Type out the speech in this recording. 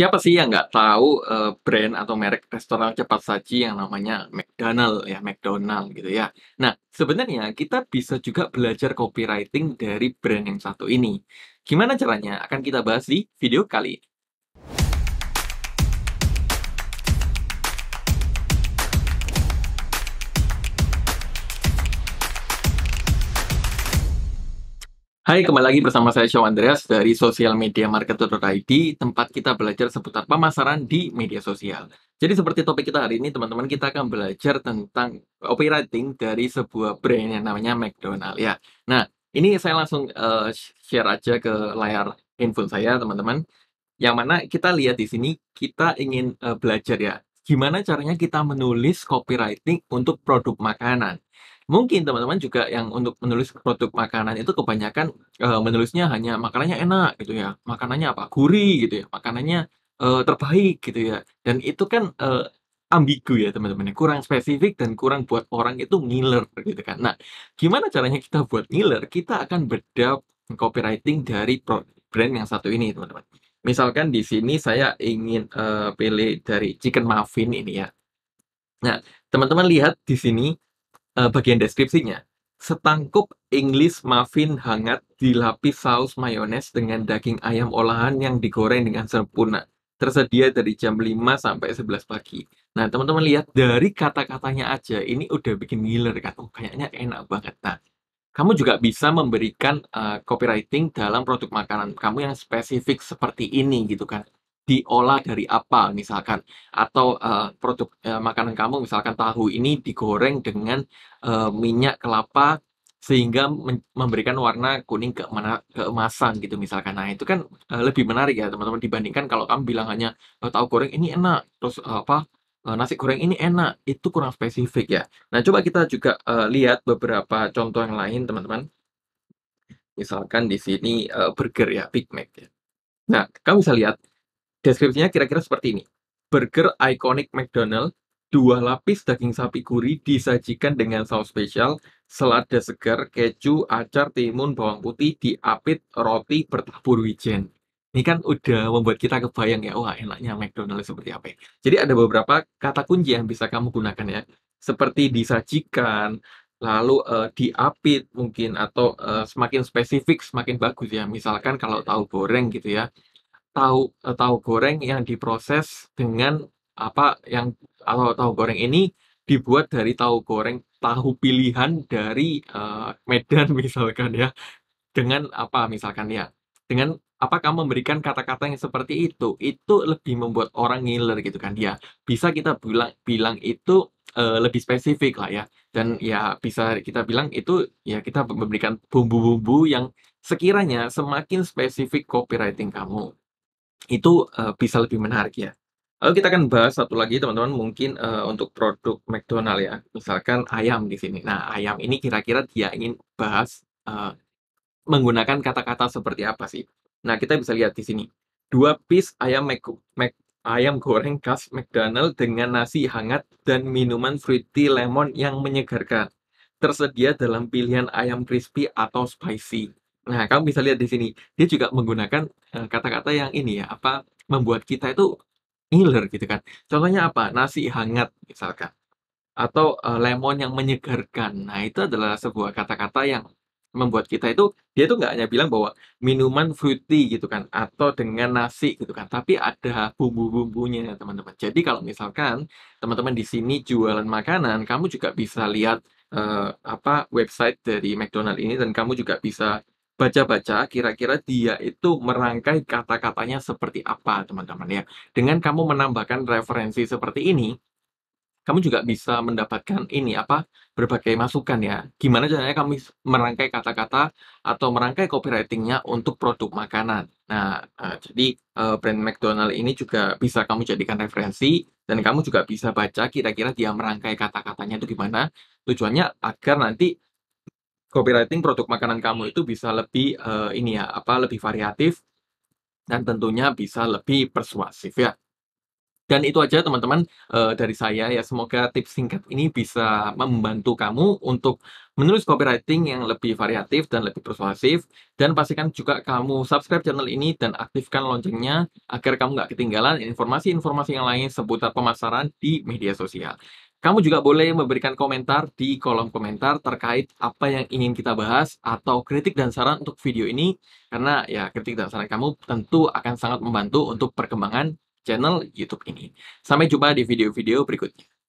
siapa sih yang nggak tahu uh, brand atau merek restoran cepat saji yang namanya McDonald ya McDonald gitu ya. Nah sebenarnya kita bisa juga belajar copywriting dari brand yang satu ini. Gimana caranya? Akan kita bahas di video kali ini. Hai, kembali lagi bersama saya Show Andreas dari Social Media Marketer.id, tempat kita belajar seputar pemasaran di media sosial. Jadi seperti topik kita hari ini, teman-teman, kita akan belajar tentang copywriting dari sebuah brand yang namanya McDonald ya. Nah, ini saya langsung uh, share aja ke layar handphone saya, teman-teman. Yang mana kita lihat di sini, kita ingin uh, belajar ya, gimana caranya kita menulis copywriting untuk produk makanan. Mungkin teman-teman juga yang untuk menulis produk makanan itu kebanyakan e, menulisnya hanya makanannya enak gitu ya, makanannya apa gurih gitu ya, makanannya e, terbaik gitu ya. Dan itu kan e, ambigu ya teman-teman, ya. kurang spesifik dan kurang buat orang itu ngiler gitu kan. Nah, gimana caranya kita buat ngiler? Kita akan beda copywriting dari brand yang satu ini teman-teman. Misalkan di sini saya ingin e, pilih dari chicken muffin ini ya. Nah, teman-teman lihat di sini Eh, bagian deskripsinya. Setangkup English muffin hangat dilapis saus mayones dengan daging ayam olahan yang digoreng dengan sempurna. Tersedia dari jam 5 sampai 11 pagi. Nah, teman-teman lihat dari kata-katanya aja, ini udah bikin ngiler kan. Oh, kayaknya enak banget. Nah, kamu juga bisa memberikan uh, copywriting dalam produk makanan kamu yang spesifik seperti ini gitu kan diolah dari apa misalkan atau uh, produk uh, makanan kamu misalkan tahu ini digoreng dengan uh, minyak kelapa sehingga memberikan warna kuning mana keemasan gitu misalkan nah itu kan uh, lebih menarik ya teman-teman dibandingkan kalau kamu bilang hanya tahu goreng ini enak terus uh, apa uh, nasi goreng ini enak itu kurang spesifik ya nah coba kita juga uh, lihat beberapa contoh yang lain teman-teman misalkan di sini uh, burger ya Big Mac ya nah kamu bisa lihat Deskripsinya kira-kira seperti ini. Burger ikonik McDonald, dua lapis daging sapi gurih disajikan dengan saus spesial, selada segar, keju, acar, timun, bawang putih, diapit, roti, bertabur wijen. Ini kan udah membuat kita kebayang ya, wah enaknya McDonald seperti apa ya. Jadi ada beberapa kata kunci yang bisa kamu gunakan ya. Seperti disajikan, lalu uh, diapit mungkin atau uh, semakin spesifik semakin bagus ya misalkan kalau tahu goreng gitu ya tahu eh, tahu goreng yang diproses dengan apa yang atau tahu goreng ini dibuat dari tahu goreng tahu pilihan dari uh, Medan misalkan ya dengan apa misalkan ya dengan apa kamu memberikan kata-kata yang seperti itu itu lebih membuat orang ngiler gitu kan ya bisa kita bilang bilang itu uh, lebih spesifik lah ya dan ya bisa kita bilang itu ya kita memberikan bumbu-bumbu yang sekiranya semakin spesifik copywriting kamu itu uh, bisa lebih menarik ya. Lalu kita akan bahas satu lagi teman-teman mungkin, uh, untuk produk McDonald ya, misalkan ayam di sini. Nah, ayam ini kira-kira dia ingin bahas, uh, menggunakan kata-kata seperti apa sih? Nah, kita bisa lihat di sini, dua piece ayam ayam goreng khas McDonald dengan nasi hangat dan minuman fruity lemon yang menyegarkan. Tersedia dalam pilihan ayam crispy atau spicy. Nah, kamu bisa lihat di sini, dia juga menggunakan eh, kata-kata yang ini ya, apa membuat kita itu ngiler gitu kan. Contohnya apa? Nasi hangat misalkan. Atau uh, lemon yang menyegarkan. Nah, itu adalah sebuah kata-kata yang membuat kita itu dia itu nggak hanya bilang bahwa minuman fruity gitu kan atau dengan nasi gitu kan tapi ada bumbu-bumbunya teman-teman jadi kalau misalkan teman-teman di sini jualan makanan kamu juga bisa lihat uh, apa website dari McDonald ini dan kamu juga bisa baca-baca kira-kira dia itu merangkai kata-katanya seperti apa, teman-teman ya. Dengan kamu menambahkan referensi seperti ini, kamu juga bisa mendapatkan ini apa berbagai masukan ya. Gimana caranya kamu merangkai kata-kata atau merangkai copywritingnya untuk produk makanan. Nah, eh, jadi uh, brand McDonald ini juga bisa kamu jadikan referensi dan kamu juga bisa baca kira-kira dia merangkai kata-katanya itu gimana. Tujuannya agar nanti copywriting produk makanan kamu itu bisa lebih uh, ini ya apa lebih variatif dan tentunya bisa lebih persuasif ya. Dan itu aja teman-teman uh, dari saya ya semoga tips singkat ini bisa membantu kamu untuk menulis copywriting yang lebih variatif dan lebih persuasif dan pastikan juga kamu subscribe channel ini dan aktifkan loncengnya agar kamu nggak ketinggalan informasi-informasi yang lain seputar pemasaran di media sosial. Kamu juga boleh memberikan komentar di kolom komentar terkait apa yang ingin kita bahas atau kritik dan saran untuk video ini karena ya kritik dan saran kamu tentu akan sangat membantu untuk perkembangan channel YouTube ini. Sampai jumpa di video-video berikutnya.